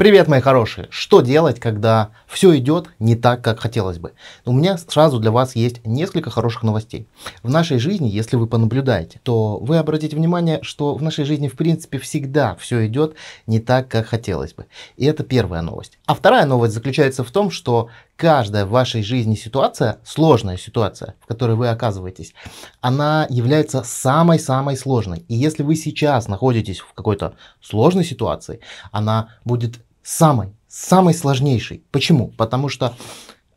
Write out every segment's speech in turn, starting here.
Привет, мои хорошие! Что делать, когда все идет не так, как хотелось бы? У меня сразу для вас есть несколько хороших новостей. В нашей жизни, если вы понаблюдаете, то вы обратите внимание, что в нашей жизни в принципе всегда все идет не так, как хотелось бы. И это первая новость. А вторая новость заключается в том, что каждая в вашей жизни ситуация, сложная ситуация, в которой вы оказываетесь, она является самой-самой сложной. И если вы сейчас находитесь в какой-то сложной ситуации, она будет самой, самой сложнейшей. Почему? Потому что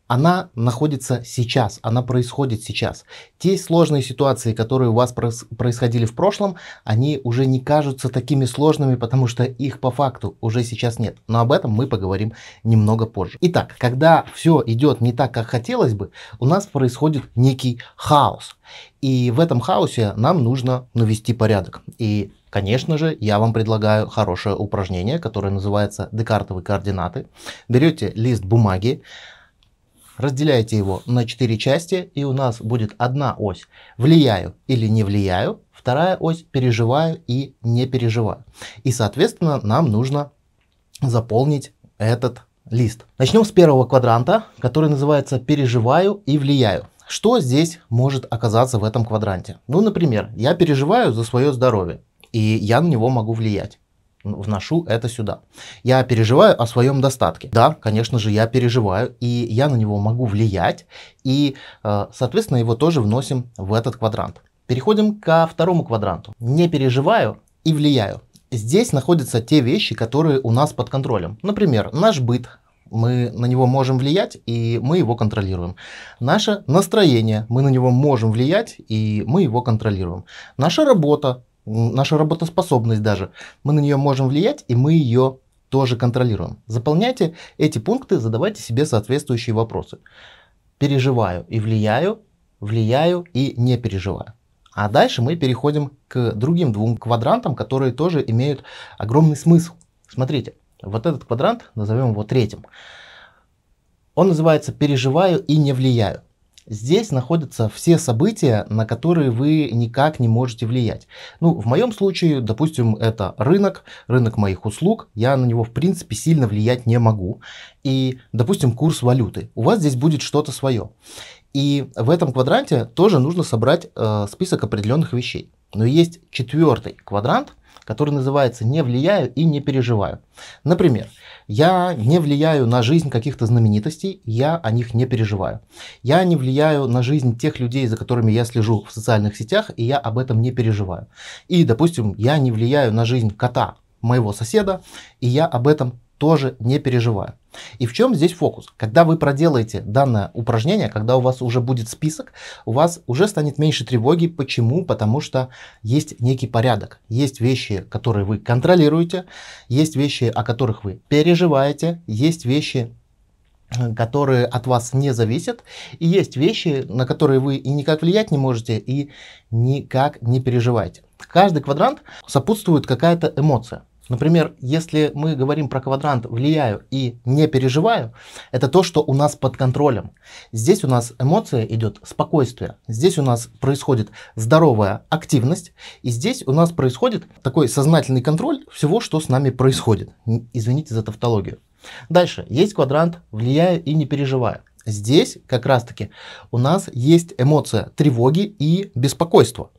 она находится сейчас, она происходит сейчас. Те сложные ситуации, которые у вас происходили в прошлом, они уже не кажутся такими сложными, потому что их по факту уже сейчас нет. Но об этом мы поговорим немного позже. Итак, когда все идет не так, как хотелось бы, у нас происходит некий хаос. И в этом хаосе нам нужно навести порядок. И Конечно же, я вам предлагаю хорошее упражнение, которое называется «Декартовые координаты». Берете лист бумаги, Разделяете его на четыре части, и у нас будет одна ось «влияю» или «не влияю», вторая ось «переживаю» и «не переживаю». И, соответственно, нам нужно заполнить этот лист. Начнем с первого квадранта, который называется «переживаю» и «влияю». Что здесь может оказаться в этом квадранте? Ну, например, я переживаю за свое здоровье, и я на него могу влиять вношу это сюда. Я переживаю о своем достатке. Да, конечно же, я переживаю, и я на него могу влиять, и, э, соответственно, его тоже вносим в этот квадрант. Переходим ко второму квадранту. Не переживаю и влияю. Здесь находятся те вещи, которые у нас под контролем. Например, наш быт, мы на него можем влиять, и мы его контролируем. Наше настроение, мы на него можем влиять, и мы его контролируем. Наша работа, наша работоспособность даже. Мы на нее можем влиять, и мы ее тоже контролируем. Заполняйте эти пункты, задавайте себе соответствующие вопросы. Переживаю и влияю, влияю и не переживаю. А дальше мы переходим к другим двум квадрантам, которые тоже имеют огромный смысл. Смотрите, вот этот квадрант, назовем его третьим. Он называется «Переживаю и не влияю». Здесь находятся все события, на которые вы никак не можете влиять. Ну, в моем случае, допустим, это рынок, рынок моих услуг, я на него, в принципе, сильно влиять не могу. И, допустим, курс валюты. У вас здесь будет что-то свое. И в этом квадранте тоже нужно собрать э, список определенных вещей. Но есть четвертый квадрант – который называется «Не влияю и не переживаю». Например, я не влияю на жизнь каких-то знаменитостей, я о них не переживаю. Я не влияю на жизнь тех людей, за которыми я слежу в социальных сетях, и я об этом не переживаю. И, допустим, я не влияю на жизнь кота моего соседа, и я об этом тоже не переживаю. И в чем здесь фокус? Когда вы проделаете данное упражнение, когда у вас уже будет список, у вас уже станет меньше тревоги. Почему? Потому что есть некий порядок. Есть вещи, которые вы контролируете, есть вещи, о которых вы переживаете, есть вещи, которые от вас не зависят, и есть вещи, на которые вы и никак влиять не можете, и никак не переживаете. Каждый квадрант сопутствует какая-то эмоция. Например, если мы говорим про квадрант «влияю» и «не переживаю», это то, что у нас под контролем. Здесь у нас эмоция идет спокойствие, здесь у нас происходит здоровая активность, и здесь у нас происходит такой сознательный контроль всего, что с нами происходит. Извините за тавтологию. Дальше, есть квадрант «влияю» и «не переживаю». Здесь как раз-таки у нас есть эмоция тревоги и беспокойства.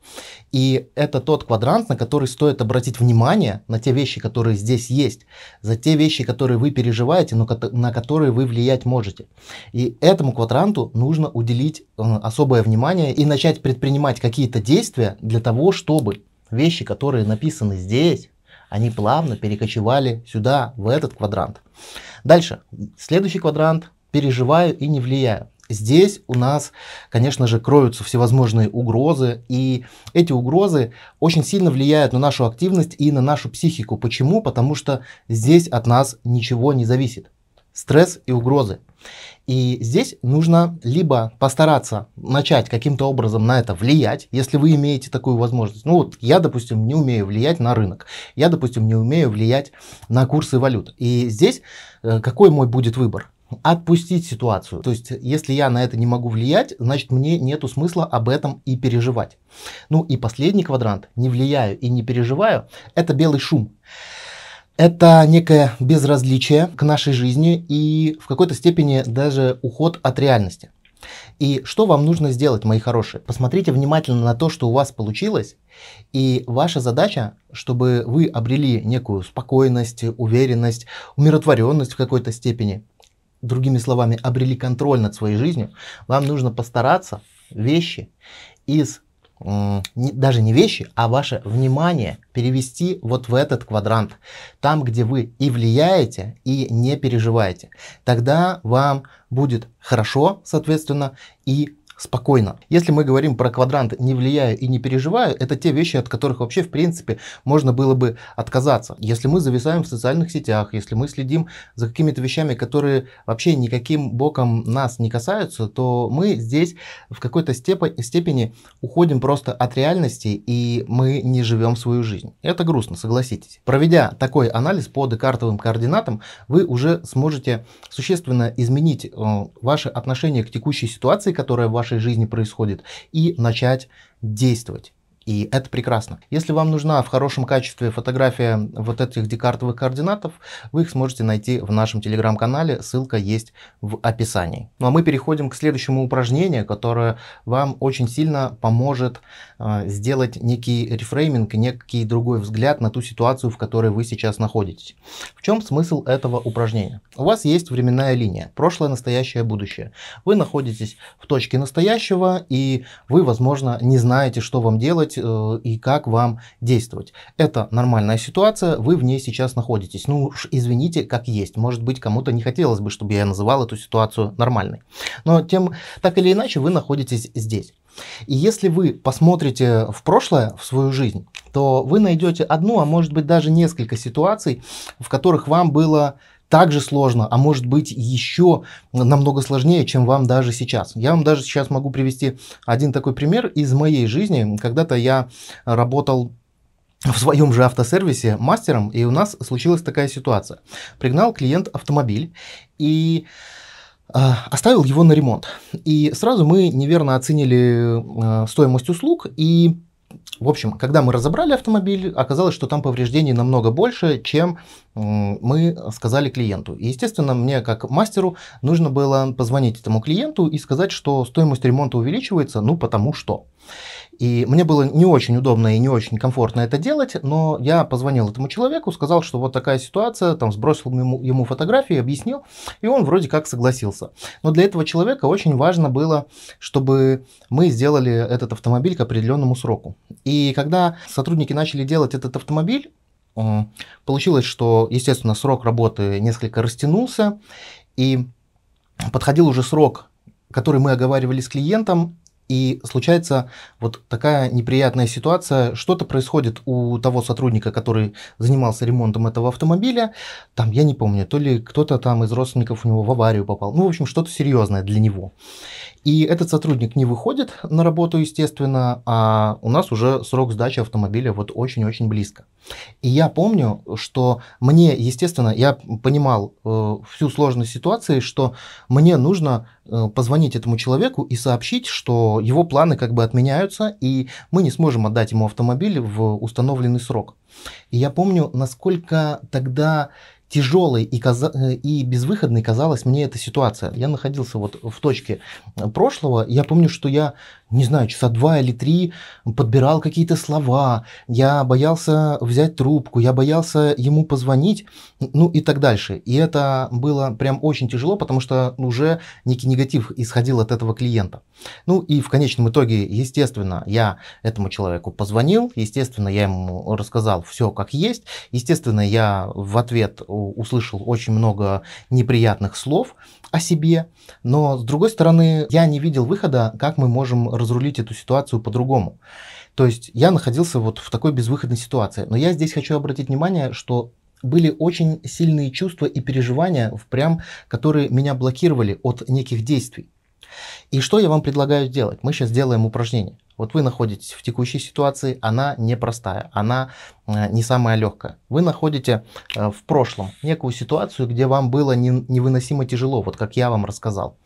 И это тот квадрант, на который стоит обратить внимание, на те вещи, которые здесь есть, за те вещи, которые вы переживаете, но на которые вы влиять можете. И этому квадранту нужно уделить э, особое внимание и начать предпринимать какие-то действия для того, чтобы вещи, которые написаны здесь, они плавно перекочевали сюда, в этот квадрант. Дальше, следующий квадрант переживаю и не влияю. Здесь у нас, конечно же, кроются всевозможные угрозы, и эти угрозы очень сильно влияют на нашу активность и на нашу психику. Почему? Потому что здесь от нас ничего не зависит. Стресс и угрозы. И здесь нужно либо постараться начать каким-то образом на это влиять, если вы имеете такую возможность. Ну вот я, допустим, не умею влиять на рынок, я, допустим, не умею влиять на курсы валют. И здесь э, какой мой будет выбор? отпустить ситуацию. То есть, если я на это не могу влиять, значит, мне нету смысла об этом и переживать. Ну и последний квадрант, не влияю и не переживаю, это белый шум. Это некое безразличие к нашей жизни и в какой-то степени даже уход от реальности. И что вам нужно сделать, мои хорошие? Посмотрите внимательно на то, что у вас получилось, и ваша задача, чтобы вы обрели некую спокойность, уверенность, умиротворенность в какой-то степени – другими словами, обрели контроль над своей жизнью, вам нужно постараться вещи из даже не вещи, а ваше внимание перевести вот в этот квадрант, там, где вы и влияете, и не переживаете. Тогда вам будет хорошо, соответственно, и спокойно. Если мы говорим про квадрант «не влияю и не переживаю», это те вещи, от которых вообще в принципе можно было бы отказаться. Если мы зависаем в социальных сетях, если мы следим за какими-то вещами, которые вообще никаким боком нас не касаются, то мы здесь в какой-то степени уходим просто от реальности и мы не живем свою жизнь. Это грустно, согласитесь. Проведя такой анализ по декартовым координатам, вы уже сможете существенно изменить э, ваше отношение к текущей ситуации, которая в вашей жизни происходит, и начать действовать. И это прекрасно. Если вам нужна в хорошем качестве фотография вот этих декартовых координатов, вы их сможете найти в нашем телеграм-канале, ссылка есть в описании. Ну а мы переходим к следующему упражнению, которое вам очень сильно поможет э, сделать некий рефрейминг, некий другой взгляд на ту ситуацию, в которой вы сейчас находитесь. В чем смысл этого упражнения? У вас есть временная линия, прошлое, настоящее, будущее. Вы находитесь в точке настоящего, и вы, возможно, не знаете, что вам делать, делать э, и как вам действовать. Это нормальная ситуация, вы в ней сейчас находитесь. Ну уж извините, как есть. Может быть, кому-то не хотелось бы, чтобы я называл эту ситуацию нормальной. Но тем так или иначе вы находитесь здесь. И если вы посмотрите в прошлое, в свою жизнь, то вы найдете одну, а может быть даже несколько ситуаций, в которых вам было также сложно, а может быть еще намного сложнее, чем вам даже сейчас. Я вам даже сейчас могу привести один такой пример из моей жизни. Когда-то я работал в своем же автосервисе мастером, и у нас случилась такая ситуация. Пригнал клиент автомобиль и а, оставил его на ремонт. И сразу мы неверно оценили э, стоимость услуг и в общем, когда мы разобрали автомобиль, оказалось, что там повреждений намного больше, чем мы сказали клиенту. И, естественно, мне как мастеру нужно было позвонить этому клиенту и сказать, что стоимость ремонта увеличивается, ну потому что. И мне было не очень удобно и не очень комфортно это делать, но я позвонил этому человеку, сказал, что вот такая ситуация, там сбросил ему, ему фотографии, объяснил, и он вроде как согласился. Но для этого человека очень важно было, чтобы мы сделали этот автомобиль к определенному сроку. И когда сотрудники начали делать этот автомобиль, э, получилось, что, естественно, срок работы несколько растянулся, и подходил уже срок который мы оговаривали с клиентом, и случается вот такая неприятная ситуация, что-то происходит у того сотрудника, который занимался ремонтом этого автомобиля, там, я не помню, то ли кто-то там из родственников у него в аварию попал, ну, в общем, что-то серьезное для него. И этот сотрудник не выходит на работу, естественно, а у нас уже срок сдачи автомобиля вот очень-очень близко. И я помню, что мне, естественно, я понимал э, всю сложность ситуации, что мне нужно Э, позвонить этому человеку и сообщить, что его планы как бы отменяются, и мы не сможем отдать ему автомобиль в установленный срок. И я помню, насколько тогда тяжелой и, каза- э, и безвыходной казалась мне эта ситуация. Я находился вот в точке э, прошлого. Я помню, что я, не знаю, часа два или три подбирал какие-то слова. Я боялся взять трубку, я боялся ему позвонить, ну и так дальше. И это было прям очень тяжело, потому что уже некий негатив исходил от этого клиента. Ну и в конечном итоге, естественно, я этому человеку позвонил, естественно, я ему рассказал все как есть, естественно, я в ответ услышал очень много неприятных слов о себе, но с другой стороны, я не видел выхода, как мы можем разрулить эту ситуацию по-другому. То есть я находился вот в такой безвыходной ситуации. Но я здесь хочу обратить внимание, что были очень сильные чувства и переживания, прям, которые меня блокировали от неких действий. И что я вам предлагаю сделать? Мы сейчас сделаем упражнение. Вот вы находитесь в текущей ситуации, она непростая, она э, не самая легкая. Вы находите э, в прошлом некую ситуацию, где вам было невыносимо тяжело, вот как я вам рассказал.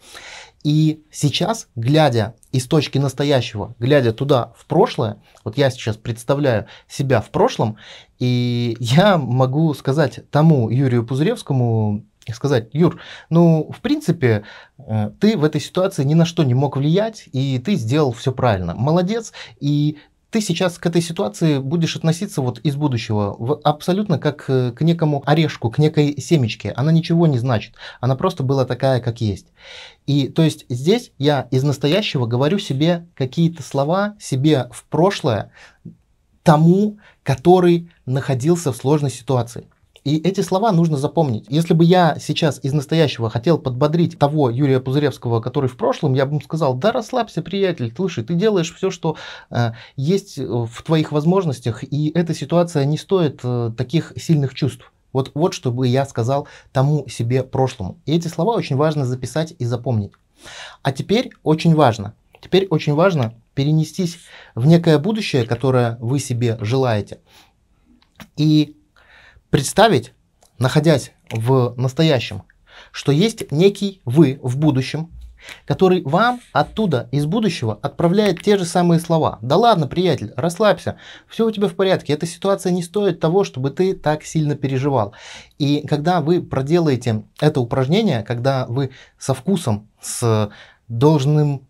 И сейчас, глядя из точки настоящего, глядя туда в прошлое, вот я сейчас представляю себя в прошлом, и я могу сказать тому Юрию Пузыревскому, сказать, Юр, ну, в принципе, э, ты в этой ситуации ни на что не мог влиять, и ты сделал все правильно. Молодец, и ты сейчас к этой ситуации будешь относиться вот из будущего в, абсолютно как э, к некому орешку, к некой семечке. Она ничего не значит. Она просто была такая, как есть. И то есть здесь я из настоящего говорю себе какие-то слова, себе в прошлое, тому, который находился в сложной ситуации. И эти слова нужно запомнить. Если бы я сейчас из настоящего хотел подбодрить того Юрия Пузыревского, который в прошлом, я бы ему сказал, да расслабься, приятель, слушай, ты делаешь все, что э, есть э, в твоих возможностях, и эта ситуация не стоит э, таких сильных чувств. Вот, вот что бы я сказал тому себе прошлому. И эти слова очень важно записать и запомнить. А теперь очень важно, теперь очень важно перенестись в некое будущее, которое вы себе желаете. И представить, находясь в настоящем, что есть некий вы в будущем, который вам оттуда, из будущего, отправляет те же самые слова. Да ладно, приятель, расслабься, все у тебя в порядке, эта ситуация не стоит того, чтобы ты так сильно переживал. И когда вы проделаете это упражнение, когда вы со вкусом, с должным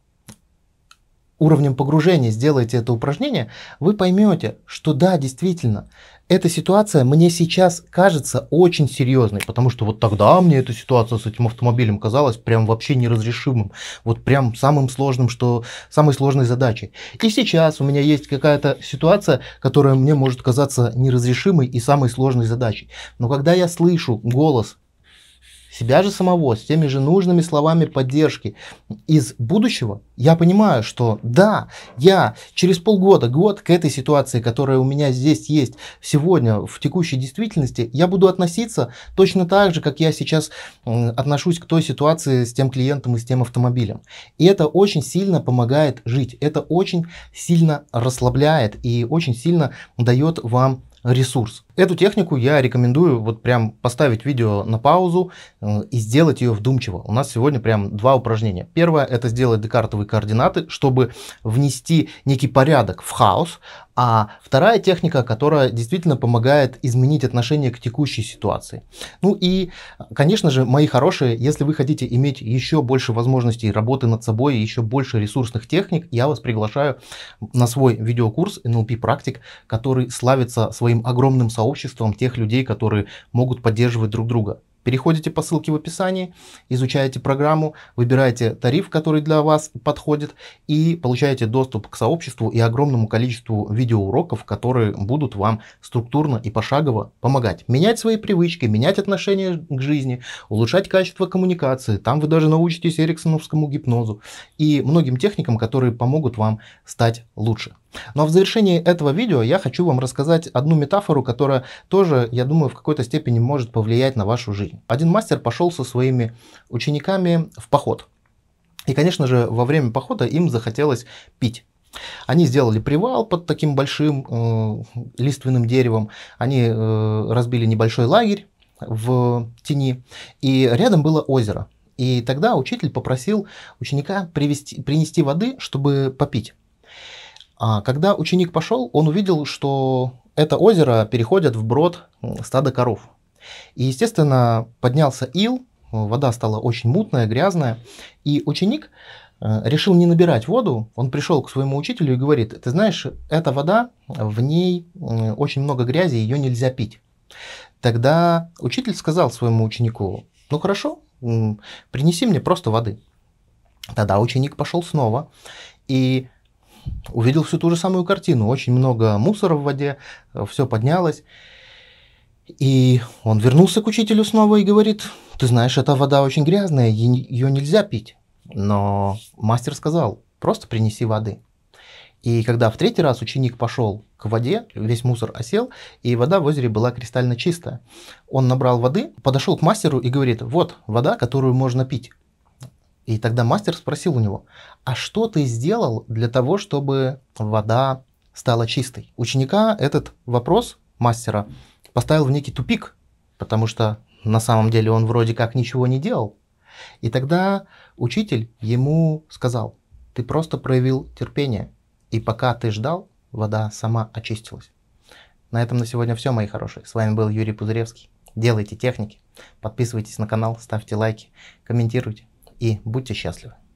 уровнем погружения сделаете это упражнение, вы поймете, что да, действительно, эта ситуация мне сейчас кажется очень серьезной, потому что вот тогда мне эта ситуация с этим автомобилем казалась прям вообще неразрешимым, вот прям самым сложным, что самой сложной задачей. И сейчас у меня есть какая-то ситуация, которая мне может казаться неразрешимой и самой сложной задачей. Но когда я слышу голос себя же самого с теми же нужными словами поддержки из будущего, я понимаю, что да, я через полгода, год к этой ситуации, которая у меня здесь есть сегодня, в текущей действительности, я буду относиться точно так же, как я сейчас отношусь к той ситуации с тем клиентом и с тем автомобилем. И это очень сильно помогает жить, это очень сильно расслабляет и очень сильно дает вам ресурс. Эту технику я рекомендую вот прям поставить видео на паузу э, и сделать ее вдумчиво. У нас сегодня прям два упражнения. Первое это сделать декартовые координаты, чтобы внести некий порядок в хаос, а вторая техника, которая действительно помогает изменить отношение к текущей ситуации. Ну и, конечно же, мои хорошие, если вы хотите иметь еще больше возможностей работы над собой еще больше ресурсных техник, я вас приглашаю на свой видеокурс NLP практик, который славится своей своим огромным сообществом тех людей, которые могут поддерживать друг друга. Переходите по ссылке в описании, изучаете программу, выбираете тариф, который для вас подходит, и получаете доступ к сообществу и огромному количеству видеоуроков, которые будут вам структурно и пошагово помогать. Менять свои привычки, менять отношения к жизни, улучшать качество коммуникации. Там вы даже научитесь эриксоновскому гипнозу и многим техникам, которые помогут вам стать лучше. Но в завершении этого видео я хочу вам рассказать одну метафору, которая тоже, я думаю, в какой-то степени может повлиять на вашу жизнь. Один мастер пошел со своими учениками в поход. И, конечно же, во время похода им захотелось пить. Они сделали привал под таким большим э, лиственным деревом, они э, разбили небольшой лагерь в тени, и рядом было озеро. И тогда учитель попросил ученика привести, принести воды, чтобы попить. А когда ученик пошел, он увидел, что это озеро переходит в брод стада коров. И, естественно, поднялся ил, вода стала очень мутная, грязная, и ученик э, решил не набирать воду, он пришел к своему учителю и говорит, ты знаешь, эта вода, в ней очень много грязи, ее нельзя пить. Тогда учитель сказал своему ученику, ну хорошо, принеси мне просто воды. Тогда ученик пошел снова, и увидел всю ту же самую картину. Очень много мусора в воде, э, все поднялось. И он вернулся к учителю снова и говорит, ты знаешь, эта вода очень грязная, ее нельзя пить. Но мастер сказал, просто принеси воды. И когда в третий раз ученик пошел к воде, весь мусор осел, и вода в озере была кристально чистая. Он набрал воды, подошел к мастеру и говорит, вот вода, которую можно пить. И тогда мастер спросил у него, а что ты сделал для того, чтобы вода стала чистой? Ученика этот вопрос мастера поставил в некий тупик, потому что на самом деле он вроде как ничего не делал. И тогда учитель ему сказал, ты просто проявил терпение, и пока ты ждал, вода сама очистилась. На этом на сегодня все, мои хорошие. С вами был Юрий Пузыревский. Делайте техники, подписывайтесь на канал, ставьте лайки, комментируйте и будьте счастливы.